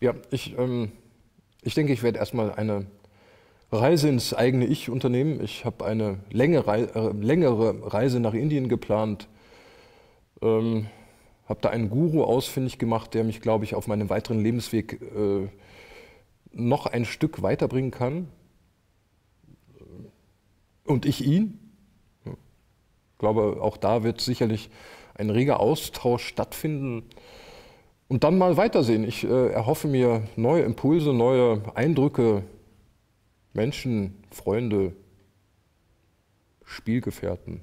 Ja, ich, ähm, ich denke, ich werde erstmal eine Reise ins eigene Ich unternehmen. Ich habe eine längere, äh, längere Reise nach Indien geplant. Ähm, habe da einen Guru ausfindig gemacht, der mich, glaube ich, auf meinem weiteren Lebensweg äh, noch ein Stück weiterbringen kann. Und ich ihn. Hm. Ich glaube, auch da wird sicherlich ein reger Austausch stattfinden. Und dann mal weitersehen. Ich äh, erhoffe mir neue Impulse, neue Eindrücke, Menschen, Freunde, Spielgefährten.